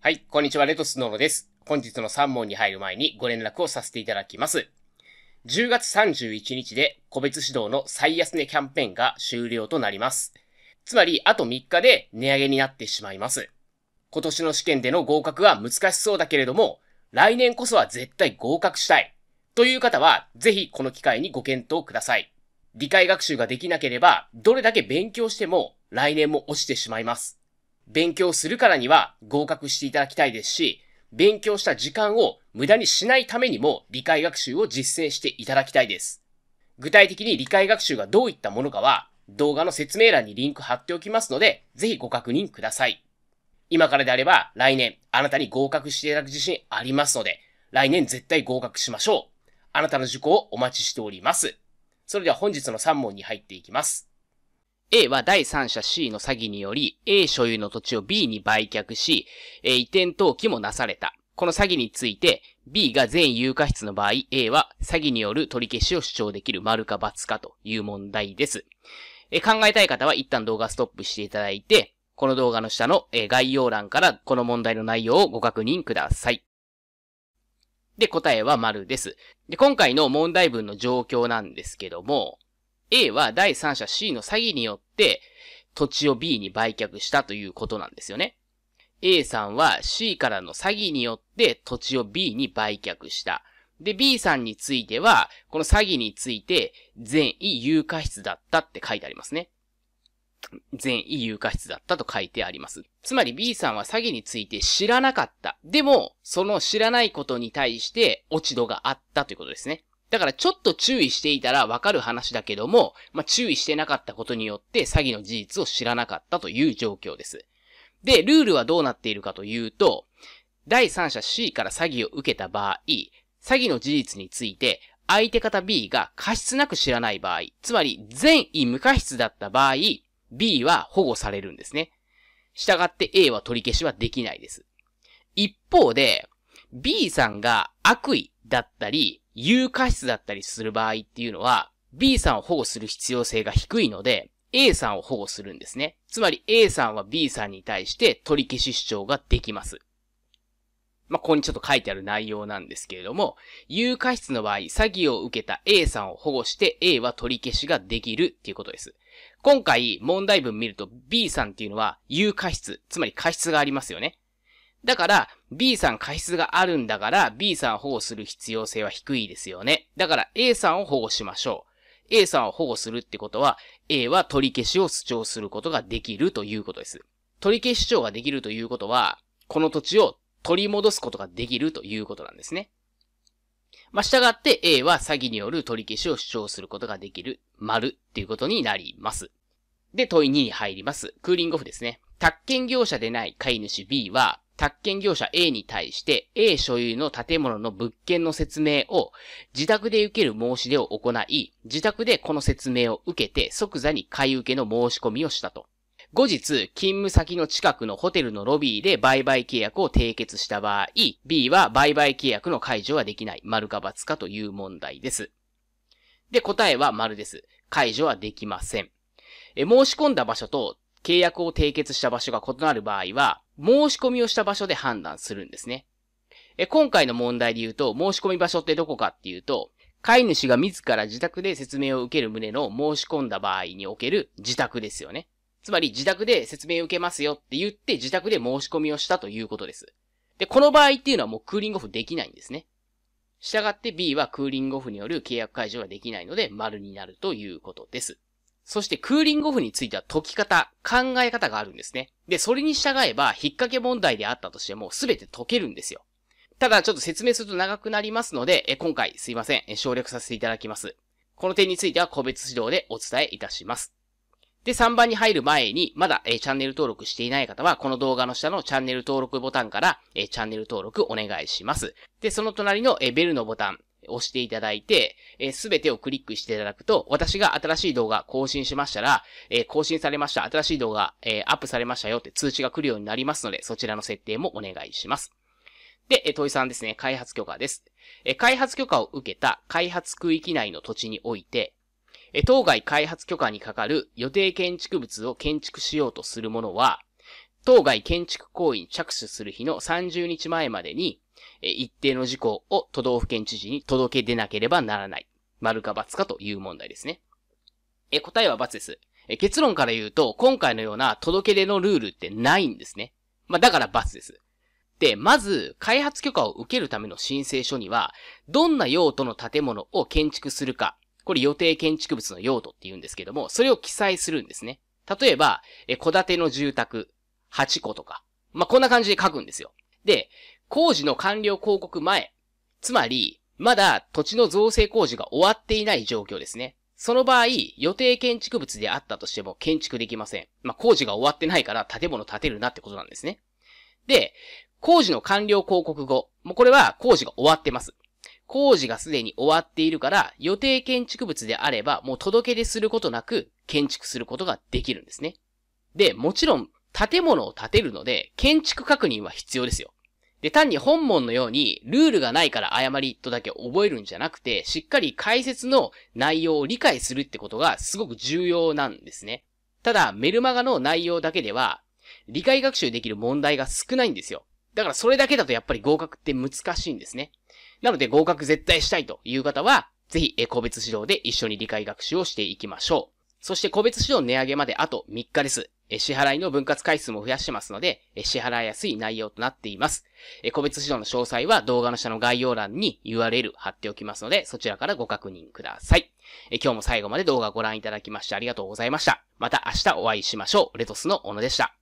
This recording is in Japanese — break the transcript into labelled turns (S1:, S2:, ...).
S1: はい、こんにちは、レトスノーです。本日の3問に入る前にご連絡をさせていただきます。10月31日で個別指導の最安値キャンペーンが終了となります。つまり、あと3日で値上げになってしまいます。今年の試験での合格は難しそうだけれども、来年こそは絶対合格したい。という方は、ぜひこの機会にご検討ください。理解学習ができなければ、どれだけ勉強しても来年も落ちてしまいます。勉強するからには合格していただきたいですし、勉強した時間を無駄にしないためにも理解学習を実践していただきたいです。具体的に理解学習がどういったものかは動画の説明欄にリンク貼っておきますので、ぜひご確認ください。今からであれば来年あなたに合格していただく自信ありますので、来年絶対合格しましょう。あなたの受講をお待ちしております。それでは本日の3問に入っていきます。A は第三者 C の詐欺により A 所有の土地を B に売却し、移転登記もなされた。この詐欺について B が全有価室の場合 A は詐欺による取り消しを主張できる丸か×かという問題です。考えたい方は一旦動画ストップしていただいて、この動画の下の概要欄からこの問題の内容をご確認ください。で、答えは丸です。で、今回の問題文の状況なんですけども、A は第三者 C の詐欺によって、土地を B に売却したということなんですよね。A さんは C からの詐欺によって土地を B に売却した。で、B さんについては、この詐欺について善意有価質だったって書いてありますね。全員有価質だったと書いてあります。つまり B さんは詐欺について知らなかった。でも、その知らないことに対して落ち度があったということですね。だからちょっと注意していたらわかる話だけども、まあ、注意してなかったことによって詐欺の事実を知らなかったという状況です。で、ルールはどうなっているかというと、第三者 C から詐欺を受けた場合、詐欺の事実について、相手方 B が過失なく知らない場合、つまり全意無過失だった場合、B は保護されるんですね。従って A は取り消しはできないです。一方で、B さんが悪意だったり、有価質だったりする場合っていうのは、B さんを保護する必要性が低いので、A さんを保護するんですね。つまり A さんは B さんに対して取り消し主張ができます。まあ、ここにちょっと書いてある内容なんですけれども、有価質の場合、詐欺を受けた A さんを保護して A は取り消しができるっていうことです。今回問題文見ると B さんっていうのは有過失、つまり過失がありますよね。だから B さん過失があるんだから B さんを保護する必要性は低いですよね。だから A さんを保護しましょう。A さんを保護するってことは A は取り消しを主張することができるということです。取り消し主張ができるということは、この土地を取り戻すことができるということなんですね。まあ、従って A は詐欺による取り消しを主張することができる、丸っていうことになります。で、問い2に入ります。クーリングオフですね。宅建業者でない飼い主 B は、宅建業者 A に対して A 所有の建物の物件の説明を自宅で受ける申し出を行い、自宅でこの説明を受けて即座に買い受けの申し込みをしたと。後日、勤務先の近くのホテルのロビーで売買契約を締結した場合、B は売買契約の解除はできない。丸か×かという問題です。で、答えは丸です。解除はできません。え、申し込んだ場所と契約を締結した場所が異なる場合は、申し込みをした場所で判断するんですね。え、今回の問題で言うと、申し込み場所ってどこかっていうと、飼い主が自ら自宅で説明を受ける旨の申し込んだ場合における自宅ですよね。つまり自宅で説明を受けますよって言って自宅で申し込みをしたということです。で、この場合っていうのはもうクーリングオフできないんですね。従って B はクーリングオフによる契約解除ができないので丸になるということです。そしてクーリングオフについては解き方、考え方があるんですね。で、それに従えば引っ掛け問題であったとしても全て解けるんですよ。ただちょっと説明すると長くなりますので、え今回すいません、省略させていただきます。この点については個別指導でお伝えいたします。で、3番に入る前に、まだ、えー、チャンネル登録していない方は、この動画の下のチャンネル登録ボタンから、えー、チャンネル登録お願いします。で、その隣の、えー、ベルのボタン、押していただいて、す、え、べ、てをクリックしていただくと、私が新しい動画更新しましたら、えー、更新されました、新しい動画、えー、アップされましたよって通知が来るようになりますので、そちらの設定もお願いします。で、え、問いさんですね、開発許可です。え、開発許可を受けた開発区域内の土地において、当該開発許可にかかる予定建築物を建築しようとする者は、当該建築行為に着手する日の30日前までに、一定の事項を都道府県知事に届け出なければならない。丸か×かという問題ですね。え、答えは×です。え、結論から言うと、今回のような届け出のルールってないんですね。まあ、だから×です。で、まず、開発許可を受けるための申請書には、どんな用途の建物を建築するか、これ予定建築物の用途って言うんですけども、それを記載するんですね。例えば、え、戸建ての住宅8個とか。まあ、こんな感じで書くんですよ。で、工事の完了広告前。つまり、まだ土地の造成工事が終わっていない状況ですね。その場合、予定建築物であったとしても建築できません。まあ、工事が終わってないから建物建てるなってことなんですね。で、工事の完了広告後、もうこれは工事が終わってます。工事がすでに終わっているから、予定建築物であれば、もう届け出することなく建築することができるんですね。で、もちろん、建物を建てるので、建築確認は必要ですよ。で、単に本文のように、ルールがないから誤りとだけ覚えるんじゃなくて、しっかり解説の内容を理解するってことがすごく重要なんですね。ただ、メルマガの内容だけでは、理解学習できる問題が少ないんですよ。だからそれだけだとやっぱり合格って難しいんですね。なので合格絶対したいという方は、ぜひ、え、個別指導で一緒に理解学習をしていきましょう。そして個別指導値上げまであと3日です。え、支払いの分割回数も増やしてますので、え、支払いやすい内容となっています。え、個別指導の詳細は動画の下の概要欄に URL 貼っておきますので、そちらからご確認ください。え、今日も最後まで動画をご覧いただきましてありがとうございました。また明日お会いしましょう。レトスの小野でした。